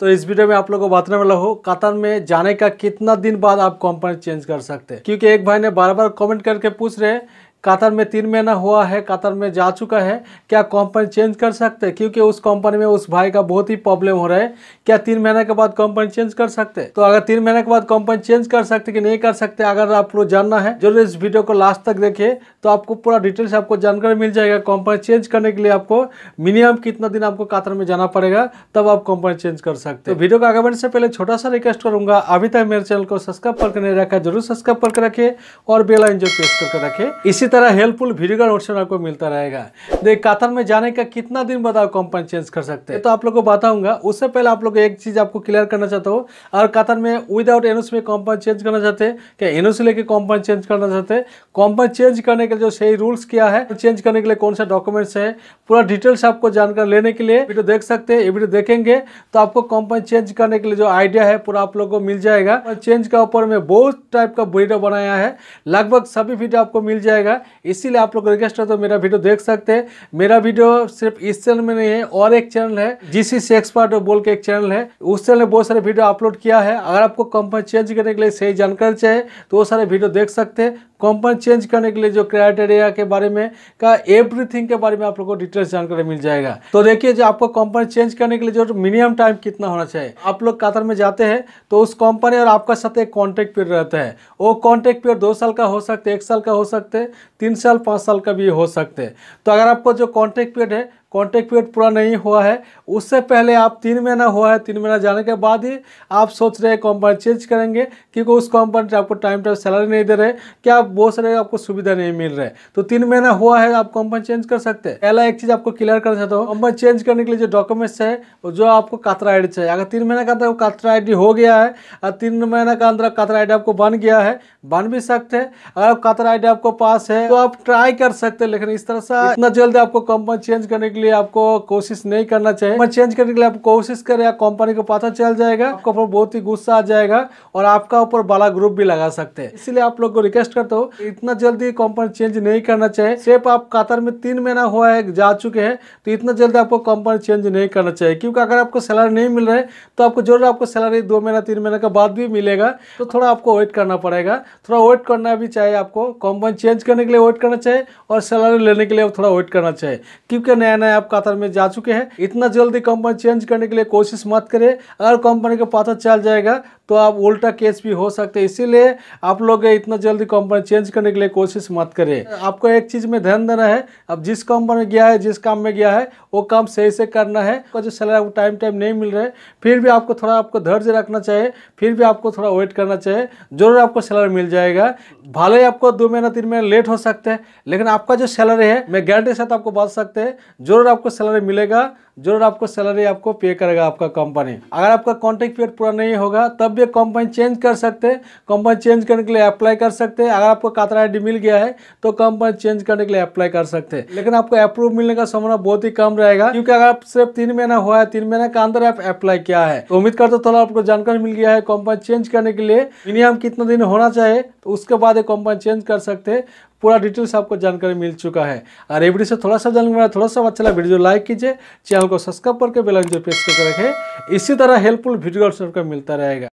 तो इस वीडियो में आप लोगों को बताने वाला हूँ कतर में जाने का कितना दिन बाद आप कंपनी चेंज कर सकते हैं क्योंकि एक भाई ने बार बार कमेंट करके पूछ रहे कातर में तीन महीना हुआ है कातर में जा चुका है क्या कंपनी चेंज कर सकते हैं क्योंकि उस कंपनी में उस भाई का बहुत ही प्रॉब्लम हो रहा है क्या तीन महीने के बाद कंपनी चेंज कर सकते हैं तो अगर तीन महीने के बाद कंपनी चेंज कर सकते कि नहीं कर सकते अगर आप लोग जानना है जरूर इस वीडियो को लास्ट तक देखिए तो आपको पूरा डिटेल्स आपको जानकारी मिल जाएगा कंपनी चेंज करने के लिए आपको मिनिमम कितना दिन आपको कातर में जाना पड़ेगा तब आप कंपनी चेंज कर सकते हैं वीडियो तो को आगे बढ़ने से पहले छोटा सा रिक्वेस्ट करूंगा अभी तक मेरे चैनल को सब्सक्राइब करके नहीं रखा जरूर सब्सक्राइब करके रखे और बेलाइन जो प्रेस करके रखे इसी इसी तरह हेल्पफुल वीडियो का नोटिफिकेशन आपको मिलता रहेगा देख कातर में जाने का कितना दिन बाद आप कंपनी चेंज कर सकते हैं तो आप लोग को बताऊंगा उससे पहले आप लोग एक चीज़ आपको क्लियर करना चाहता हूँ और कातर में विदाउट एनओसी में कंपनी चेंज करना चाहते हैं क्या एनओसी लेके कंपनी चेंज करना चाहते हैं कंपनी चेंज करने के लिए जो सही रूल्स क्या है चेंज करने के लिए कौन सा डॉक्यूमेंट्स है पूरा डिटेल्स आपको जानकारी लेने के लिए वीडियो देख सकते हैं ये वीडियो देखेंगे तो आपको कंपनी चेंज करने के लिए जो आइडिया है पूरा आप लोग को मिल जाएगा चेंज का ऊपर में बहुत टाइप का वीडियो बनाया है लगभग सभी वीडियो आपको मिल जाएगा जाएगा इसीलिए आप लोग रिक्वेस्ट है तो मेरा वीडियो देख सकते हैं मेरा वीडियो सिर्फ इस चैनल में नहीं है और एक चैनल है जीसी सी एक्सपर्ट बोल के एक चैनल है उस चैनल में बहुत सारे वीडियो अपलोड किया है अगर आपको कंपनी चेंज करने के लिए सही जानकारी चाहिए तो वो सारे वीडियो देख सकते हैं कंपनी चेंज करने के लिए जो क्राइटेरिया के बारे में का एवरीथिंग के बारे में आप लोग को डिटेल्स जानकारी मिल जाएगा तो देखिए जो आपको कंपनी चेंज करने के लिए जो मिनिमम टाइम कितना होना चाहिए आप लोग कतर में जाते हैं तो उस कंपनी और आपका साथ एक कॉन्ट्रैक्ट पीरियड रहता है वो कॉन्ट्रैक्ट पीरियड दो साल का हो सकता है एक साल का हो सकता है तीन साल पाँच साल का भी हो सकते हैं तो अगर आपको जो कॉन्ट्रैक्ट पीरियड है कॉन्ट्रैक्ट पीरियड पूरा नहीं हुआ है उससे पहले आप तीन महीना हुआ है तीन महीना जाने के बाद ही आप सोच रहे हैं कंपनी चेंज करेंगे क्योंकि उस कंपनी आपको टाइम टाइम सैलरी नहीं दे रहे क्या बहुत सारे आपको सुविधा नहीं मिल रहा है तो तीन महीना हुआ है आप कंपनी चेंज कर सकते हैं पहला एक चीज़ आपको क्लियर करना चाहता हूँ कंपनी चेंज करने के लिए जो डॉक्यूमेंट्स है जो आपको कातरा आई चाहिए अगर तीन महीना का अंदर कातरा आई हो गया है और तीन महीना का अंदर कातरा आई आपको बन गया है बन भी सकते हैं अगर कातरा आई आपको पास है तो आप ट्राई कर सकते हैं लेकिन इस तरह से इतना जल्द आपको कंपनी चेंज करने के लिए आपको कोशिश नहीं करना चाहिए नंबर चेंज करने के लिए आप कोशिश करें या कंपनी को पता चल जाएगा आपके ऊपर बहुत ही गुस्सा आ जाएगा और आपका ऊपर बड़ा ग्रुप भी लगा सकते हैं इसलिए आप लोग को रिक्वेस्ट करता हूँ इतना जल्दी कंपनी चेंज नहीं करना चाहिए सिर्फ आप कतर में तीन महीना हुआ है जा चुके हैं तो इतना जल्दी आपको कंपनी चेंज नहीं करना चाहिए क्योंकि अगर आपको सैलरी नहीं मिल रहा है तो आपको जरूर आपको सैलरी दो महीना तीन महीना के बाद भी मिलेगा तो थोड़ा आपको वेट करना पड़ेगा थोड़ा वेट करना भी चाहिए आपको कंपनी चेंज करने के लिए वेट करना चाहिए और सैलरी लेने के लिए थोड़ा वेट करना चाहिए क्योंकि नया नया नए आप कतर में जा चुके हैं इतना जल्दी कंपनी चेंज करने के लिए कोशिश मत करें अगर कंपनी को पता चल जाएगा तो आप उल्टा केस भी हो सकते हैं इसीलिए आप लोग इतना जल्दी कंपनी चेंज करने के लिए कोशिश मत करें आपको एक चीज़ में ध्यान देना है अब जिस कंपनी में गया है जिस काम में गया है वो काम सही से करना है आपका जो सैलरी आपको टाइम टाइम नहीं मिल रहा है फिर भी आपको थोड़ा आपको धैर्य रखना चाहिए फिर भी आपको थोड़ा वेट करना चाहिए ज़रूर आपको सैलरी मिल जाएगा भले ही आपको दो महीना तीन महीना लेट हो सकते हैं लेकिन आपका जो सैलरी है मैं गारंटी साथ आपको बात सकते हैं जरूर आपको सैलरी मिलेगा जरूर आपको सैलरी आपको पे करेगा आपका कंपनी अगर आपका कॉन्ट्रैक्ट पीरियड पूरा नहीं होगा तब भी एक कंपनी चेंज कर सकते हैं कंपनी चेंज करने के लिए अप्लाई कर सकते हैं अगर आपको कातरा आई मिल गया है तो कंपनी चेंज करने के लिए अप्लाई कर सकते हैं लेकिन आपको अप्रूव मिलने का संभावना बहुत ही कम रहेगा क्योंकि अगर आप सिर्फ तीन महीना हुआ है तीन महीने के अंदर आप अप्लाई किया है उम्मीद करते थोड़ा आपको जानकारी मिल गया है कंपनी चेंज करने के लिए मिनिमम कितना दिन होना चाहिए तो उसके बाद एक कंपनी चेंज कर सकते हैं पूरा डिटेल्स आपको जानकारी मिल चुका है और ये वीडियो से थोड़ा सा जानकारी मिला थोड़ा सा अच्छा लगा वीडियो लाइक कीजिए चैनल को सब्सक्राइब करके आइकन जो प्रेस करके रखें इसी तरह हेल्पफुल वीडियो आपको मिलता रहेगा